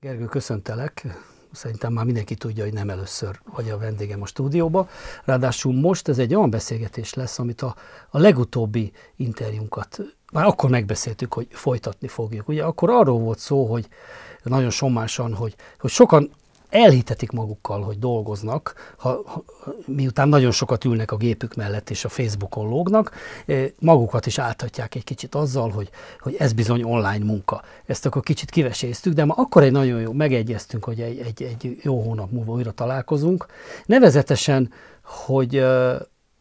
Gergő, köszöntelek. Szerintem már mindenki tudja, hogy nem először vagy a vendégem a stúdióba. Ráadásul most ez egy olyan beszélgetés lesz, amit a, a legutóbbi interjúnkat már akkor megbeszéltük, hogy folytatni fogjuk. Ugye akkor arról volt szó, hogy nagyon sommásan, hogy, hogy sokan elhitetik magukkal, hogy dolgoznak, ha, ha, miután nagyon sokat ülnek a gépük mellett és a Facebookon lógnak, eh, magukat is áthatják egy kicsit azzal, hogy, hogy ez bizony online munka. Ezt akkor kicsit kiveséztük, de ma akkor egy nagyon jó, megegyeztünk, hogy egy, egy, egy jó hónap múlva újra találkozunk. Nevezetesen, hogy eh,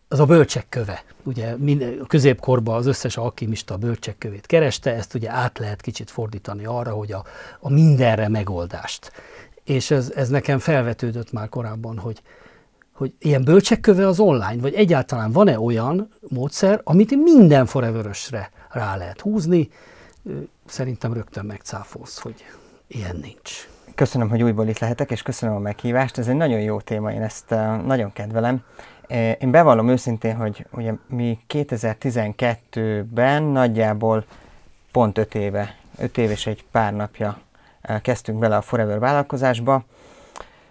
az a bölcsek köve. Ugye minden, a középkorban az összes alkimista a bölcsek kövét kereste, ezt ugye át lehet kicsit fordítani arra, hogy a, a mindenre megoldást és ez, ez nekem felvetődött már korábban, hogy, hogy ilyen bölcsekköve az online, vagy egyáltalán van-e olyan módszer, amit minden foreverösre rá lehet húzni, szerintem rögtön megcáfolsz, hogy ilyen nincs. Köszönöm, hogy újból itt lehetek, és köszönöm a meghívást. Ez egy nagyon jó téma, én ezt nagyon kedvelem. Én bevallom őszintén, hogy ugye mi 2012-ben nagyjából pont 5 éve, 5 év és egy pár napja Eh, kezdtünk bele a Forever vállalkozásba.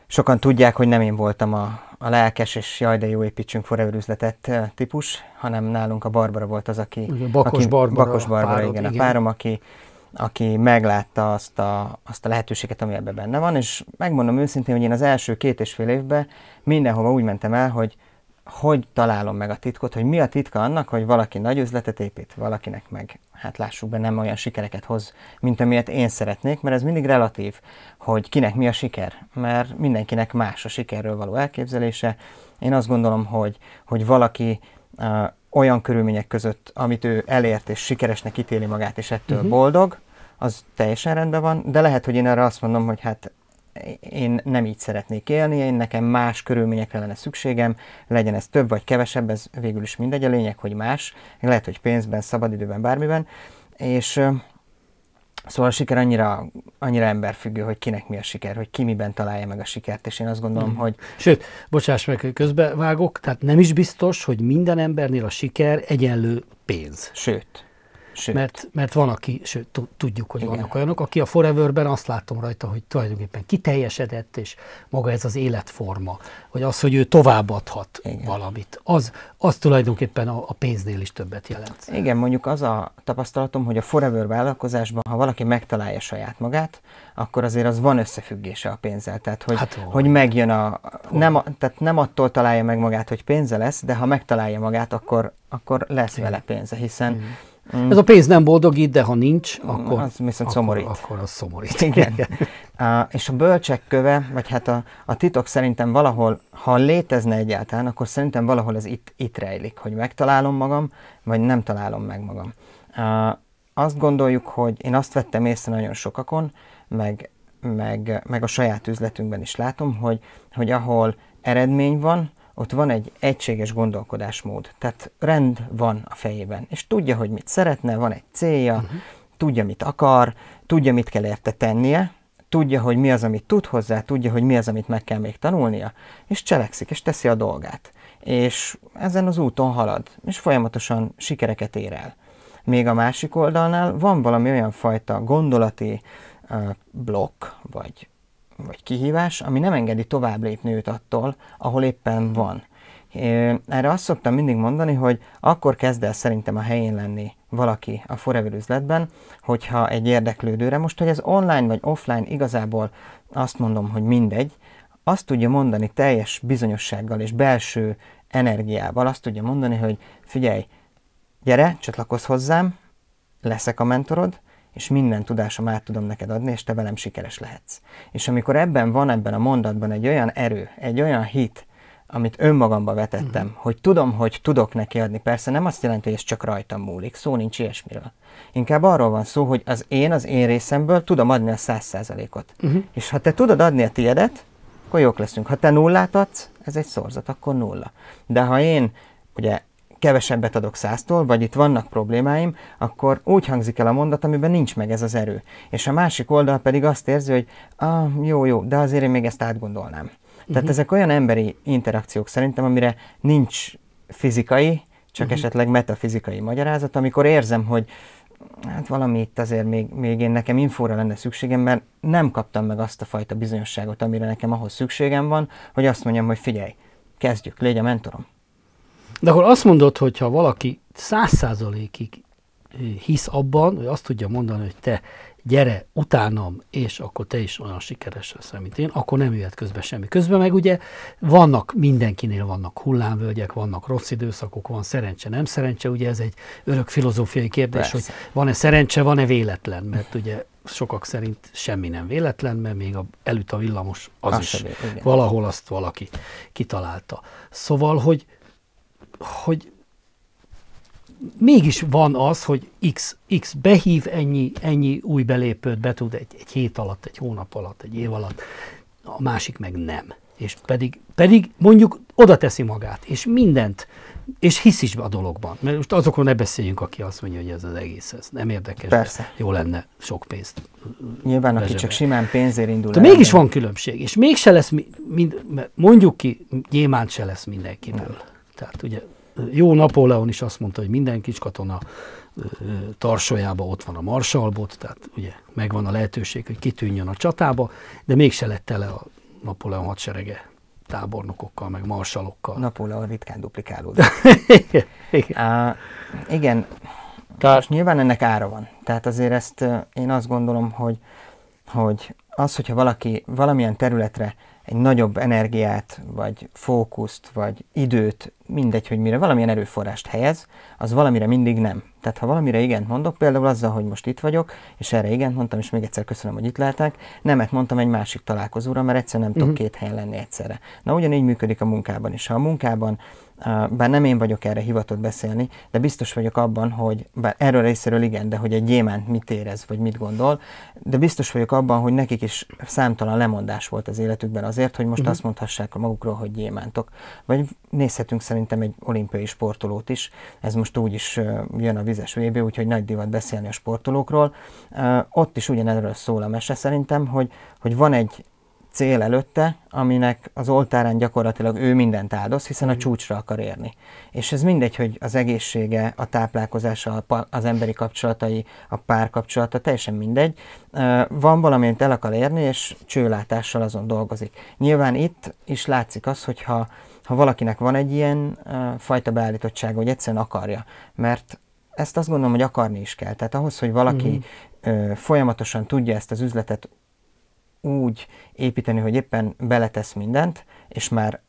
Sokan tudják, hogy nem én voltam a, a lelkes és jaj, de jó építsünk Forever üzletet eh, típus, hanem nálunk a Barbara volt az, aki... Ugye, Bakos aki, Barbara. Bakos Barbara, párod, igen, igen, a párom, aki, aki meglátta azt a, azt a lehetőséget, ami ebben benne van, és megmondom őszintén, hogy én az első két és fél évben mindenhova úgy mentem el, hogy hogy találom meg a titkot, hogy mi a titka annak, hogy valaki nagy üzletet épít, valakinek meg, hát lássuk be, nem olyan sikereket hoz, mint amilyet én szeretnék, mert ez mindig relatív, hogy kinek mi a siker, mert mindenkinek más a sikerről való elképzelése. Én azt gondolom, hogy, hogy valaki uh, olyan körülmények között, amit ő elért és sikeresnek ítéli magát, és ettől uh-huh. boldog, az teljesen rendben van, de lehet, hogy én erre azt mondom, hogy hát én nem így szeretnék élni, én nekem más körülményekre lenne szükségem, legyen ez több vagy kevesebb, ez végül is mindegy, a lényeg, hogy más, lehet, hogy pénzben, szabadidőben, bármiben, és Szóval a siker annyira, annyira emberfüggő, hogy kinek mi a siker, hogy ki miben találja meg a sikert, és én azt gondolom, hmm. hogy... Sőt, bocsáss meg, hogy közbevágok, tehát nem is biztos, hogy minden embernél a siker egyenlő pénz. Sőt. Sőt. Mert, mert van, aki, sőt, tudjuk, hogy vannak olyanok, aki a Foreverben azt látom rajta, hogy tulajdonképpen kiteljesedett, és maga ez az életforma, hogy az, hogy ő továbbadhat Igen. valamit, az, az tulajdonképpen a, a pénznél is többet jelent. Igen, mondjuk az a tapasztalatom, hogy a Forever vállalkozásban, ha valaki megtalálja saját magát, akkor azért az van összefüggése a pénzzel. Tehát, hogy, hát, hogy megjön a... Nem, tehát nem attól találja meg magát, hogy pénze lesz, de ha megtalálja magát, akkor, akkor lesz Igen. vele pénze, hiszen Igen Mm. Ez a pénz nem boldogít, de ha nincs, mm, akkor, az viszont akkor, szomorít. akkor az szomorít. Igen. a, és a bölcsek köve, vagy hát a, a titok szerintem valahol, ha létezne egyáltalán, akkor szerintem valahol ez itt, itt rejlik, hogy megtalálom magam, vagy nem találom meg magam. A, azt gondoljuk, hogy én azt vettem észre nagyon sokakon, meg, meg, meg a saját üzletünkben is látom, hogy, hogy ahol eredmény van, ott van egy egységes gondolkodásmód, tehát rend van a fejében, és tudja, hogy mit szeretne, van egy célja, uh-huh. tudja, mit akar, tudja, mit kell érte tennie, tudja, hogy mi az, amit tud hozzá, tudja, hogy mi az, amit meg kell még tanulnia, és cselekszik, és teszi a dolgát. És ezen az úton halad, és folyamatosan sikereket ér el. Még a másik oldalnál van valami olyan fajta gondolati uh, blokk, vagy vagy kihívás, ami nem engedi tovább lépni őt attól, ahol éppen van. Erre azt szoktam mindig mondani, hogy akkor kezd el szerintem a helyén lenni valaki a Forever üzletben, hogyha egy érdeklődőre, most hogy ez online vagy offline, igazából azt mondom, hogy mindegy, azt tudja mondani teljes bizonyossággal és belső energiával, azt tudja mondani, hogy figyelj, gyere, csatlakozz hozzám, leszek a mentorod, és minden tudásom át tudom neked adni, és te velem sikeres lehetsz. És amikor ebben van, ebben a mondatban egy olyan erő, egy olyan hit, amit önmagamba vetettem, uh-huh. hogy tudom, hogy tudok neki adni. Persze nem azt jelenti, hogy ez csak rajtam múlik, szó nincs ilyesmiről. Inkább arról van szó, hogy az én, az én részemből tudom adni a száz százalékot. Uh-huh. Mhm. És ha te tudod adni a tiedet, akkor jók leszünk. Ha te nullát adsz, ez egy szorzat, akkor nulla. De ha én ugye kevesebbet adok száztól, vagy itt vannak problémáim, akkor úgy hangzik el a mondat, amiben nincs meg ez az erő. És a másik oldal pedig azt érzi, hogy ah, jó, jó, de azért én még ezt átgondolnám. Uh-huh. Tehát mhm. ezek olyan emberi interakciók szerintem, amire nincs fizikai, csak uh-huh. esetleg metafizikai magyarázat, amikor érzem, hogy hát valami itt azért még, még én nekem infóra lenne szükségem, mert nem kaptam meg azt a fajta bizonyosságot, amire nekem ahhoz szükségem van, hogy azt mondjam, hogy figyelj, kezdjük, légy a mentorom. De akkor azt mondod, hogy ha valaki száz százalékig hisz abban, hogy azt tudja mondani, hogy te gyere utánam, és akkor te is olyan sikeres leszel, mint én, akkor nem jöhet közben semmi. Közben meg ugye vannak, mindenkinél vannak hullámvölgyek, vannak rossz időszakok, van szerencse, nem szerencse, ugye ez egy örök filozófiai kérdés, Persze. hogy van-e szerencse, van-e véletlen, mert ugye sokak szerint semmi nem véletlen, mert még a, előtt a villamos, az, az is, is valahol azt valaki kitalálta. Szóval, hogy hogy mégis van az, hogy X, X behív ennyi, ennyi új belépőt, be tud egy, egy hét alatt, egy hónap alatt, egy év alatt, a másik meg nem. És pedig, pedig mondjuk oda teszi magát, és mindent, és hisz is a dologban. Mert most azokról ne beszéljünk, aki azt mondja, hogy ez az egész, ez nem érdekes. Persze. Jó lenne sok pénzt. Nyilván, bezsebe. aki csak simán pénzért indul. De mégis van különbség, és mégse lesz, mind, mondjuk ki, gyémánt se lesz mindenkiből. Nem. Tehát ugye jó Napóleon is azt mondta, hogy minden katona tarsolyába ott van a marsalbot, tehát ugye megvan a lehetőség, hogy kitűnjön a csatába, de mégse lett tele a Napóleon hadserege tábornokokkal, meg marsalokkal. Napóleon ritkán duplikálódik. igen, igen. Uh, igen. Kár. nyilván ennek ára van. Tehát azért ezt én azt gondolom, hogy, hogy az, hogyha valaki valamilyen területre egy nagyobb energiát, vagy fókuszt, vagy időt, mindegy, hogy mire valamilyen erőforrást helyez, az valamire mindig nem. Tehát ha valamire igen, mondok, például azzal, hogy most itt vagyok, és erre igen, mondtam, és még egyszer köszönöm, hogy itt lehetek, nemet mondtam egy másik találkozóra, mert egyszer nem uh-huh. tudok mhm. két helyen lenni egyszerre. Na ugyanígy működik a munkában is. Ha a munkában bár nem én vagyok erre hivatott beszélni, de biztos vagyok abban, hogy, bár erről részéről igen, de hogy egy gyémánt mit érez, vagy mit gondol, de biztos vagyok abban, hogy nekik is számtalan lemondás volt az életükben azért, hogy most uh-huh. azt mondhassák magukról, hogy gyémántok. Vagy nézhetünk szerintem egy olimpiai sportolót is, ez most úgy is jön a vizes VB, úgyhogy nagy divat beszélni a sportolókról. Ott is ugyanerről szól a mese szerintem, hogy, hogy van egy cél előtte, aminek az oltárán gyakorlatilag ő mindent áldoz, hiszen a mhm. csúcsra akar érni. És ez mindegy, hogy az egészsége, a táplálkozása, az emberi kapcsolatai, a párkapcsolata, teljesen mindegy. Van valami, amit el akar érni, és csőlátással azon dolgozik. Nyilván itt is látszik az, hogyha ha valakinek van egy ilyen fajta beállítottsága, hogy egyszerűen akarja, mert ezt azt gondolom, hogy akarni is kell. Tehát ahhoz, hogy valaki mm. folyamatosan tudja ezt az üzletet úgy építeni, hogy éppen beletesz mindent, és már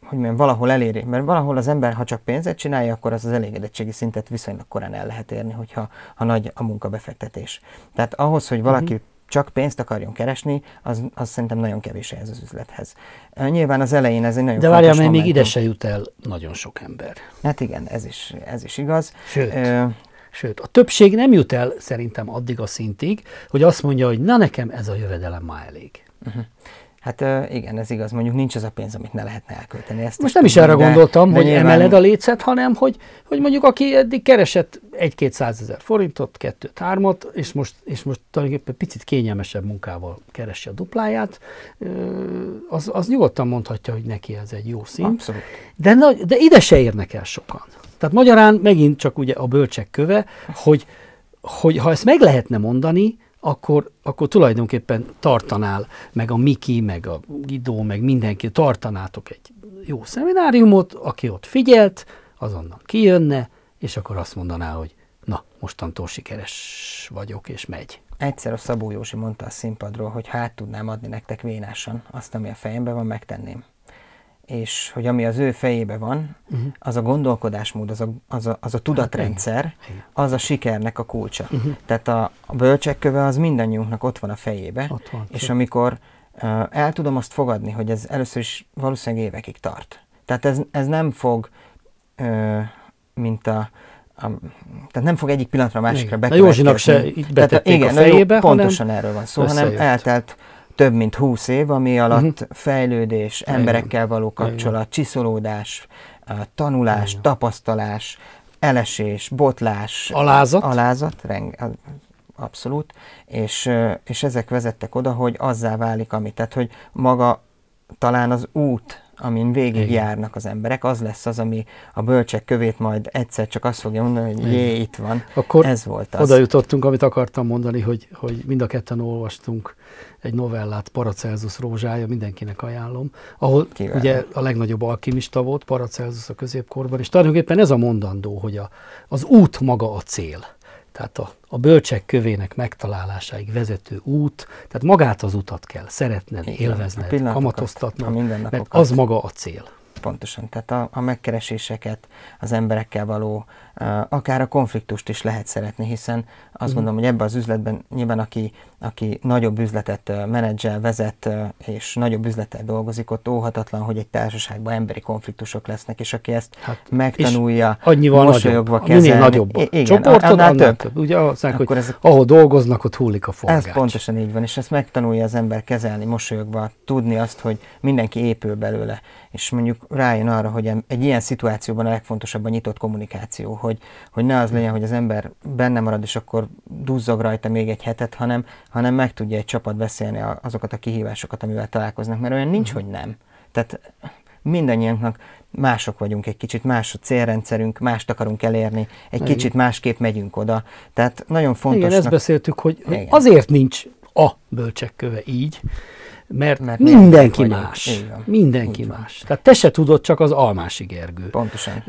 hogy mondjam, valahol eléri, mert valahol az ember, ha csak pénzet csinálja, akkor az az elégedettségi szintet viszonylag korán el lehet érni, hogyha ha nagy a munkabefektetés. Tehát ahhoz, hogy valaki uh-huh. csak pénzt akarjon keresni, az, az szerintem nagyon kevés ez az üzlethez. Nyilván az elején ez egy nagyon De várjál, mert még ide se jut el nagyon sok ember. Hát igen, ez is, ez is igaz. Sőt, Ö, Sőt, a többség nem jut el szerintem addig a szintig, hogy azt mondja, hogy na nekem ez a jövedelem már elég. Uh-huh. Hát igen, ez igaz, mondjuk nincs az a pénz, amit ne lehetne elkölteni. Ezt Most nem is arra gondoltam, de, hogy de nyilván... emeled a lécet, hanem hogy, hogy mondjuk aki eddig keresett egy-két százezer forintot, kettőt, hármat, és most, és most tulajdonképpen picit kényelmesebb munkával keresi a dupláját, az, az nyugodtan mondhatja, hogy neki ez egy jó szint. Abszolút. De, de ide se érnek el sokan. Tehát magyarán megint csak ugye a bölcsek köve, hogy, hogy ha ezt meg lehetne mondani, akkor, akkor tulajdonképpen tartanál, meg a Miki, meg a Gidó, meg mindenki, tartanátok egy jó szemináriumot, aki ott figyelt, azonnal kijönne, és akkor azt mondaná, hogy na, mostantól sikeres vagyok, és megy. Egyszer a Szabó Józsi mondta a színpadról, hogy hát tudnám adni nektek vénásan, azt, ami a fejemben van, megtenném és hogy ami az ő fejébe van, uh-huh. az a gondolkodásmód, az a, az a, az a tudatrendszer, hát az a sikernek a kulcsa. Uh-huh. Tehát a, a bölcsek köve az mindannyiunknak ott van a fejébe, ott van, és tőle. amikor uh, el tudom azt fogadni, hogy ez először is valószínűleg évekig tart. Tehát ez, ez nem fog, uh, mint a, a, tehát nem fog egyik pillanatra a másikra bekövetkezni. Na Józsinak se így betették tehát, igen, a fejébe, jó, Pontosan erről van szó, hanem eltelt több mint húsz év, ami mhm. alatt uh-huh. fejlődés, emberekkel való kapcsolat, Igen. csiszolódás, tanulás, Igen. tapasztalás, elesés, botlás, alázat, alázat reng, abszolút, és, és ezek vezettek oda, hogy azzá válik, amit, tehát hogy maga talán az út, amin végig Igen. járnak az emberek, az lesz az, ami a bölcsek kövét majd egyszer csak azt fogja mondani, hogy jé, itt van, Akkor ez volt az. oda jutottunk, amit akartam mondani, hogy, hogy mind a ketten olvastunk egy novellát, Paracelsus rózsája, mindenkinek ajánlom, ahol Kiváló. ugye a legnagyobb alkimista volt, Paracelsus a középkorban, és tulajdonképpen ez a mondandó, hogy a, az út maga a cél tehát a, a bölcsek kövének megtalálásáig vezető út, tehát magát az utat kell szeretned, Igen, élvezned, kamatoztatnod, mert az maga a cél. Pontosan, tehát a, a megkereséseket, az emberekkel való, akár a konfliktust is lehet szeretni, hiszen azt mm. gondolom, hogy ebben az üzletben nyilván aki aki nagyobb üzletet menedzsel, vezet és nagyobb üzletet dolgozik, ott óhatatlan, hogy egy társaságban emberi konfliktusok lesznek, és aki ezt hát, megtanulja, annyival mosolyogva kezelni. Minél nagyobb a igen, csoportod, annál, több. több. Ugye azt mondják, hogy ezek, ahol dolgoznak, ott hullik a forgács. Ez pontosan így van, és ezt megtanulja az ember kezelni, mosolyogva, tudni azt, hogy mindenki épül belőle, és mondjuk rájön arra, hogy egy ilyen szituációban a legfontosabb a nyitott kommunikáció, hogy, hogy ne az legyen, hogy az ember benne marad, és akkor duzzog rajta még egy hetet, hanem hanem meg tudja egy csapat beszélni azokat a kihívásokat, amivel találkoznak, mert olyan nincs, mhm. hogy nem. Tehát mindannyiunknak mások vagyunk egy kicsit, más a célrendszerünk, mást akarunk elérni, egy Igen. kicsit másképp megyünk oda. Tehát nagyon fontos. Igen, ezt beszéltük, hogy Igen. azért nincs a bölcsekköve így, mert, mert mindenki más. Mindenki más. Tehát te se tudod, csak az almási Gergő. Pontosan.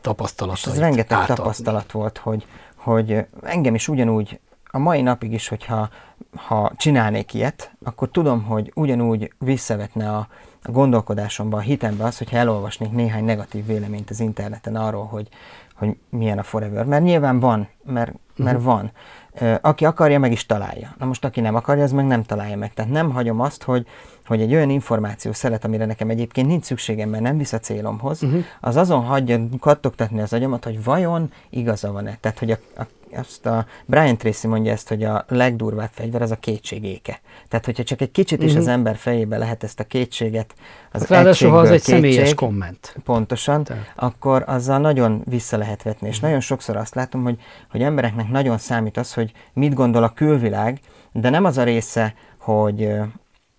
Tapasztalatait És ez rengeteg átadni. tapasztalat volt, hogy, hogy engem is ugyanúgy a mai napig is, hogyha ha csinálnék ilyet, akkor tudom, hogy ugyanúgy visszavetne a, gondolkodásomba, a hitembe az, hogyha elolvasnék néhány negatív véleményt az interneten arról, hogy, hogy milyen a Forever. Mert nyilván van, mert, mert uh-huh. van. Aki akarja, meg is találja. Na most, aki nem akarja, az meg nem találja meg. Tehát nem hagyom azt, hogy, hogy egy olyan információ szelet, amire nekem egyébként nincs szükségem, mert nem visz a célomhoz, uh-huh. az azon hagyja kattogtatni az agyamat, hogy vajon igaza van-e. Tehát, hogy a, a azt a Brian Tracy mondja ezt, hogy a legdurvább fegyver az a kétségéke. Tehát, hogyha csak egy kicsit is uh-huh. az mhm. ember fejébe lehet ezt a kétséget, az hát, Ráadásul, ha az egy kétség, személyes komment. Pontosan, Tehát. akkor azzal nagyon vissza lehet vetni. És uh-huh. nagyon sokszor azt látom, hogy, hogy embereknek nagyon számít az, hogy mit gondol a külvilág, de nem az a része, hogy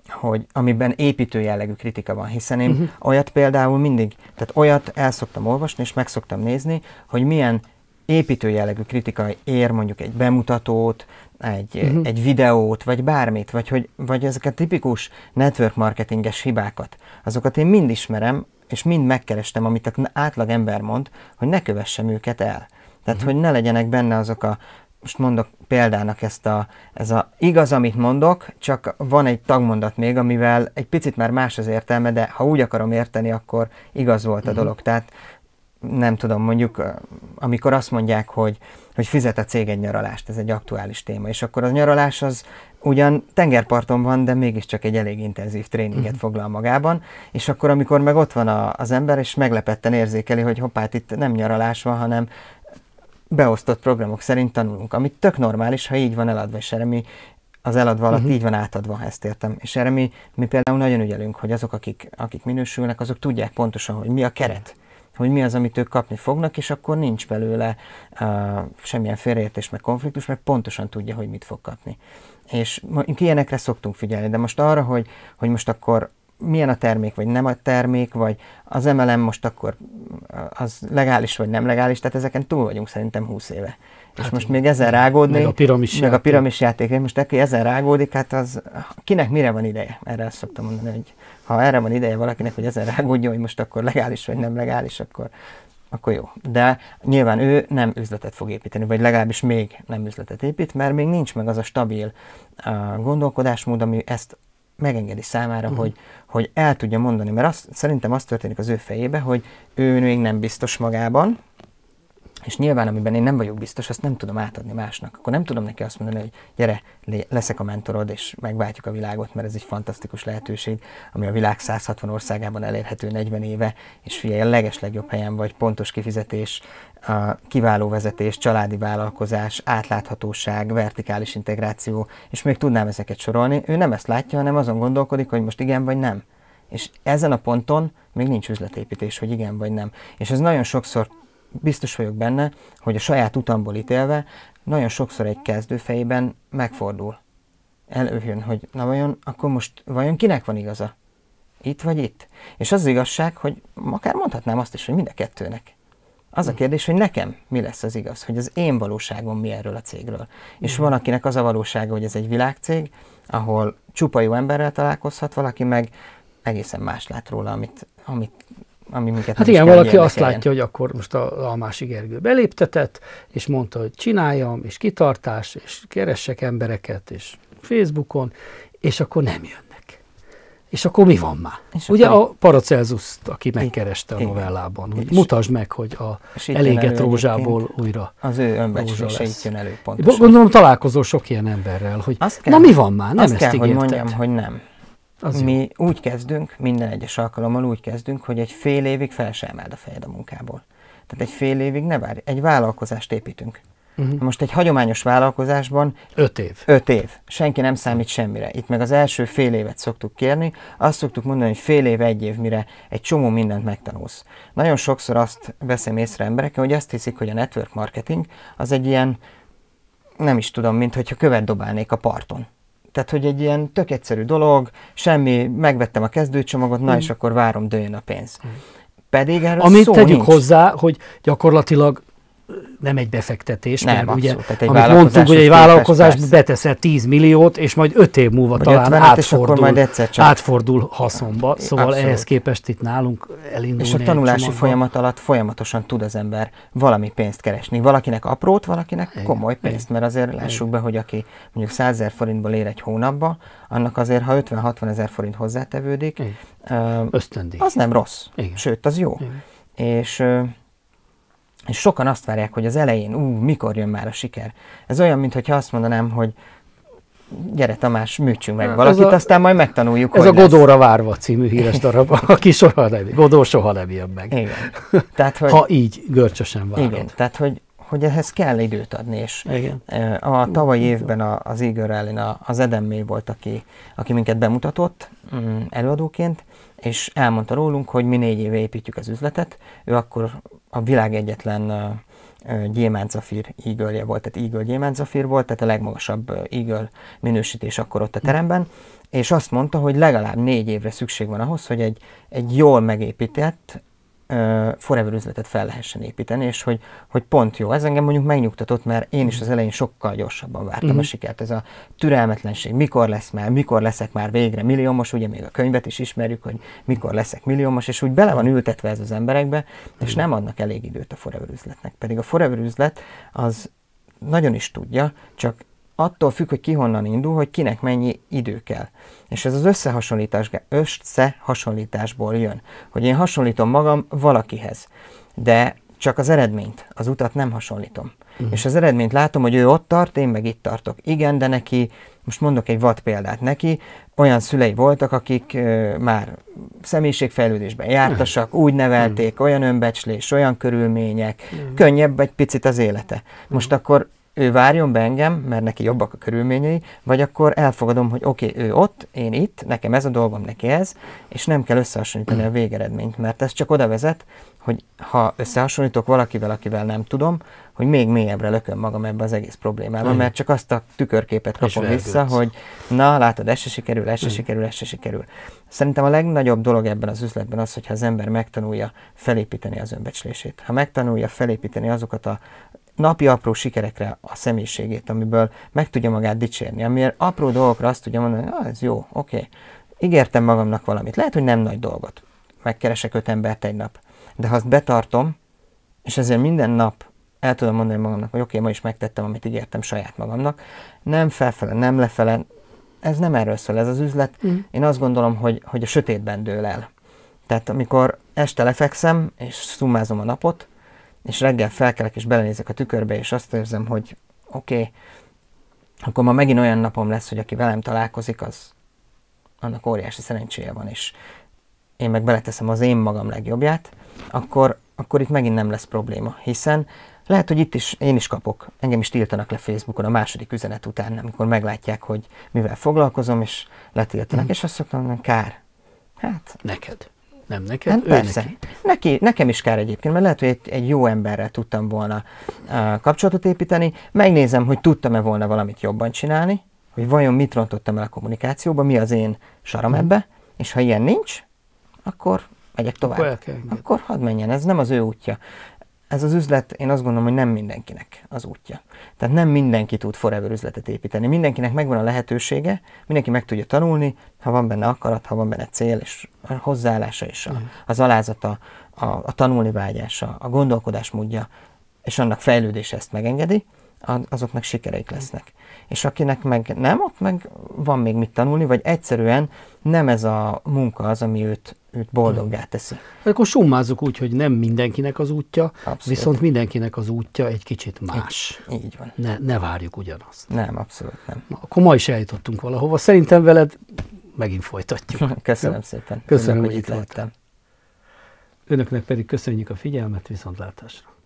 hogy amiben építő jellegű kritika van, hiszen én uh-huh. olyat például mindig, tehát olyat el szoktam olvasni, és meg szoktam nézni, hogy milyen építő jellegű kritika ér mondjuk egy bemutatót, egy, uh-huh. egy videót, vagy bármit, vagy, hogy, vagy ezek a tipikus network marketinges hibákat, azokat én mind ismerem, és mind megkerestem, amit az átlag ember mond, hogy ne kövessem őket el. Tehát, uh-huh. hogy ne legyenek benne azok a, most mondok példának ezt a, ez a igaz, amit mondok, csak van egy tagmondat még, amivel egy picit már más az értelme, de ha úgy akarom érteni, akkor igaz volt a uh-huh. dolog. Tehát nem tudom, mondjuk amikor azt mondják, hogy, hogy fizet a cég egy nyaralást, ez egy aktuális téma, és akkor az nyaralás az ugyan tengerparton van, de mégiscsak egy elég intenzív tréninget uh-huh. foglal magában, és akkor amikor meg ott van a, az ember, és meglepetten érzékeli, hogy hoppát, hát itt nem nyaralás van, hanem beosztott programok szerint tanulunk, amit tök normális, ha így van eladva, és erre mi az eladva alatt uh-huh. így van átadva, ezt értem. És erre mi, mi például nagyon ügyelünk, hogy azok, akik, akik minősülnek, azok tudják pontosan, hogy mi a keret. Uh-huh hogy mi az, amit ők kapni fognak, és akkor nincs belőle uh, semmilyen félreértés, meg konfliktus, mert pontosan tudja, hogy mit fog kapni. És ilyenekre szoktunk figyelni, de most arra, hogy, hogy most akkor milyen a termék, vagy nem a termék, vagy az MLM most akkor az legális vagy nem legális, tehát ezeken túl vagyunk szerintem 20 éve. Hát és most még ezen rágódni, meg a piramis, meg játék. a piramis játék, most aki ezen rágódik, hát az kinek mire van ideje? Erre azt szoktam mondani, hogy ha erre van ideje valakinek, hogy ezen rágódjon, hogy most akkor legális vagy nem legális, akkor, akkor jó. De nyilván ő nem üzletet fog építeni, vagy legalábbis még nem üzletet épít, mert még nincs meg az a stabil uh, gondolkodásmód, ami ezt megengedi számára, uh-huh. hogy, hogy el tudja mondani, mert azt, szerintem az történik az ő fejébe, hogy ő még nem biztos magában, és nyilván, amiben én nem vagyok biztos, azt nem tudom átadni másnak. Akkor nem tudom neki azt mondani, hogy gyere, leszek a mentorod, és megváltjuk a világot, mert ez egy fantasztikus lehetőség, ami a világ 160 országában elérhető 40 éve, és figyelj, a leges legjobb helyen vagy, pontos kifizetés, kiváló vezetés, családi vállalkozás, átláthatóság, vertikális integráció, és még tudnám ezeket sorolni. Ő nem ezt látja, hanem azon gondolkodik, hogy most igen vagy nem. És ezen a ponton még nincs üzletépítés, hogy igen vagy nem. És ez nagyon sokszor biztos vagyok benne, hogy a saját utamból ítélve nagyon sokszor egy kezdő fejében megfordul. Előjön, hogy na vajon, akkor most vajon kinek van igaza? Itt vagy itt? És az, az igazság, hogy akár mondhatnám azt is, hogy mind a kettőnek. Az a kérdés, hogy nekem mi lesz az igaz, hogy az én valóságom mi erről a cégről. És van, akinek az a valósága, hogy ez egy világcég, ahol csupa jó emberrel találkozhat, valaki meg egészen más lát róla, amit, amit ami minket Hát igen, valaki azt azt látja, hogy akkor most a, a másik Gergő beléptetett, és mondta, hogy csináljam, és kitartás, és keressek embereket, és Facebookon, és akkor nem jönnek. És akkor mi van már? És Ugye akkor... a Paracelsus, aki megkereste a novellában, hogy mutasd meg, hogy a elégett rózsából újra Az ő önbecsülése jön elő pontosan. Gondolom találkozol sok ilyen emberrel, hogy azt kell, na mi van már, nem azt ezt kell, hogy mondjam, hogy nem. Az Mi jó. úgy kezdünk, minden egyes alkalommal úgy kezdünk, hogy egy fél évig fel se emeld a fejed a munkából. Tehát egy fél évig ne várj, egy vállalkozást építünk. Uh-huh. Most egy hagyományos vállalkozásban... Öt év. Öt év. Senki nem számít semmire. Itt meg az első fél évet szoktuk kérni, azt szoktuk mondani, hogy fél év, egy év, mire egy csomó mindent megtanulsz. Nagyon sokszor azt veszem észre embereken, hogy azt hiszik, hogy a network marketing az egy ilyen, nem is tudom, mint hogyha követ dobálnék a parton. Tehát, hogy egy ilyen tök egyszerű dolog, semmi, megvettem a kezdőcsomagot, na mm. és akkor várom, dőjön a pénz. Mm. Pedig erről Amit szó tegyük nincs. hozzá, hogy gyakorlatilag nem egy befektetés, nem, mert ugye, tehát egy amit mondtunk, hogy egy vállalkozás vállalkozásba beteszel 10 milliót, és majd 5 év múlva Vagy talán átfordul, majd csak... átfordul haszonba, szóval abszolút. ehhez képest itt nálunk elindulni. És a tanulási csomagban. folyamat alatt folyamatosan tud az ember valami pénzt keresni. Valakinek aprót, valakinek Igen. komoly pénzt, mert azért Igen. lássuk be, hogy aki mondjuk 100 ezer forintból ér egy hónapba, annak azért, ha 50-60 ezer forint hozzátevődik, Igen. Ösztöndíj. az nem rossz, Igen. sőt, az jó. Igen. És és sokan azt várják, hogy az elején, ú, mikor jön már a siker. Ez olyan, mintha azt mondanám, hogy gyere Tamás, műtsünk meg valakit, a, aztán majd megtanuljuk, Ez a Godóra lesz. várva című híres darab, aki soha nem, Godó soha nem jön meg. Igen. Tehát, hogy, ha így görcsösen várod. Igen, tehát hogy, hogy ehhez kell időt adni, és igen. a tavalyi évben a, az Igor Allen, az Eden May volt, aki, aki minket bemutatott mm, előadóként, és elmondta rólunk, hogy mi négy éve építjük az üzletet, ő akkor a világ egyetlen gyémáncafír ígölje volt, tehát ígöl gyémáncafír volt, tehát a legmagasabb ígöl minősítés akkor ott a teremben, és azt mondta, hogy legalább négy évre szükség van ahhoz, hogy egy, egy jól megépített forever üzletet fel lehessen építeni, és hogy, hogy pont jó. Ez engem mondjuk megnyugtatott, mert én is az elején sokkal gyorsabban vártam mm-hmm. a mhm. sikert. Ez a türelmetlenség, mikor lesz már, mikor leszek már végre milliómos, ugye még a könyvet is ismerjük, hogy mikor leszek milliómos, és úgy bele van ültetve ez az emberekbe, és nem adnak elég időt a forever üzletnek. Pedig a forever üzlet az nagyon is tudja, csak attól függ, hogy ki honnan indul, hogy kinek mennyi idő kell. És ez az összehasonlítás, összehasonlításból jön, hogy én hasonlítom magam valakihez, de csak az eredményt, az utat nem hasonlítom. Uh-huh. És az eredményt látom, hogy ő ott tart, én meg itt tartok. Igen, de neki, most mondok egy vad példát, neki olyan szülei voltak, akik ö, már személyiségfejlődésben jártasak, mhm. úgy nevelték, mhm. olyan önbecslés, olyan körülmények, uh-huh. könnyebb egy picit az élete. Most uh-huh. akkor ő várjon be engem, mert neki jobbak a körülményei, vagy akkor elfogadom, hogy oké, okay, ő ott, én itt, nekem ez a dolgom, neki ez, és nem kell összehasonlítani a végeredményt, mert ez csak oda vezet, hogy ha összehasonlítok valakivel, akivel nem tudom, hogy még mélyebbre lököm magam ebbe az egész problémába, mert csak azt a tükörképet kapom vissza, hogy na, látod, ez se sikerül, ez se sikerül, ez se sikerül. Szerintem a legnagyobb dolog ebben az üzletben az, hogyha az ember megtanulja felépíteni az önbecslését. Ha megtanulja felépíteni azokat a napi apró sikerekre a személyiségét, amiből meg tudja magát dicsérni, amiért apró dolgokra azt tudja mondani, hogy ah, ez jó, oké, okay. ígértem magamnak valamit. Lehet, hogy nem nagy dolgot. Megkeresek öt embert egy nap. De ha azt betartom, és ezért minden nap el tudom mondani magamnak, hogy oké, okay, ma is megtettem, amit ígértem saját magamnak. Nem felfele, nem lefele, ez nem erről szól, ez az üzlet. Mm. Én azt gondolom, hogy, hogy a sötétben dől el. Tehát amikor este lefekszem, és szumázom a napot, és reggel felkelek, és belenézek a tükörbe, és azt érzem, hogy oké, okay, akkor ma megint olyan napom lesz, hogy aki velem találkozik, az annak óriási szerencséje van, és én meg beleteszem az én magam legjobbját, akkor, akkor itt megint nem lesz probléma, hiszen lehet, hogy itt is én is kapok, engem is tiltanak le Facebookon a második üzenet után, amikor meglátják, hogy mivel foglalkozom, és letiltanak, mm. és azt szoktam, hogy kár. Hát, neked. Nem neked? Nem, persze. Neki. neki. Nekem is kár egyébként, mert lehet, hogy egy, egy jó emberrel tudtam volna uh, kapcsolatot építeni. Megnézem, hogy tudtam-e volna valamit jobban csinálni, hogy vajon mit rontottam el a kommunikációba, mi az én saram hmm. ebbe, és ha ilyen nincs, akkor megyek tovább. Akkor, akkor hadd menjen, ez nem az ő útja ez az üzlet, én azt gondolom, hogy nem mindenkinek az útja. Tehát nem mindenki tud forever üzletet építeni. Mindenkinek megvan a lehetősége, mindenki meg tudja tanulni, ha van benne akarat, ha van benne cél, és a hozzáállása, is, a, mm. az alázata, a, a tanulni vágyása, a módja, és annak fejlődése ezt megengedi azoknak sikereik lesznek. És akinek meg nem, ott meg van még mit tanulni, vagy egyszerűen nem ez a munka az, ami őt, őt boldoggá hmm. teszi. Akkor summázzuk úgy, hogy nem mindenkinek az útja, abszolút. viszont mindenkinek az útja egy kicsit más. Így, így van. Ne, ne várjuk ugyanazt. Nem, abszolút nem. Na, akkor ma is eljutottunk valahova. Szerintem veled megint folytatjuk. Köszönöm Jó? szépen. Köszönöm, Önök, hogy itt lehettem. Önöknek pedig köszönjük a figyelmet, viszontlátásra.